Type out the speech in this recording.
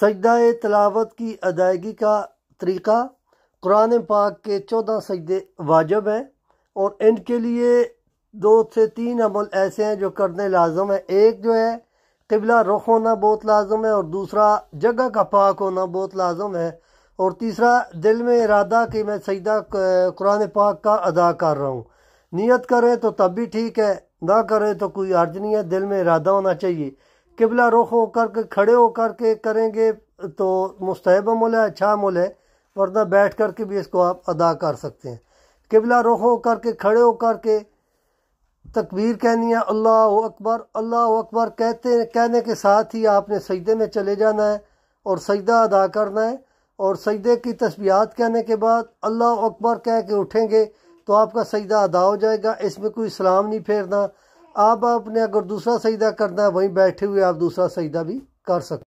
सजदा तलावत की अदायगी का तरीक़ा कुरान पाक के चौदह सजदे वाजब हैं और इनके लिए दो से तीन अमल ऐसे हैं जो करने लाजम है एक जो है किबला रुख होना बहुत लाजम है और दूसरा जगह का पाक होना बहुत लाजम है और तीसरा दिल में इरादा कि मैं सजदा कुरान पाक का अदा कर रहा हूँ नीयत करें तो तब भी ठीक है ना करें तो कोई अर्ज नहीं है दिल में इरादा होना चाहिए किबला रुख होकर के खड़े होकर के करेंगे तो मुस्तब अमल है अच्छा अमल है वरना बैठ कर के भी इसको आप अदा कर सकते हैं किबला रुख होकर के खड़े होकर के तकबीर कहनी है अल्लाह अकबर अल्लाह अकबर कहते कहने के साथ ही आपने सजदे में चले जाना है और सजदा अदा करना है और सजदे की तस्बियात कहने के बाद अल्लाह अकबर कह के उठेंगे तो आपका सजदा अदा हो जाएगा इसमें कोई सलाम नहीं फेरना आप अपने अगर दूसरा सजदा करना है वहीं बैठे हुए आप दूसरा सजदा भी कर सकते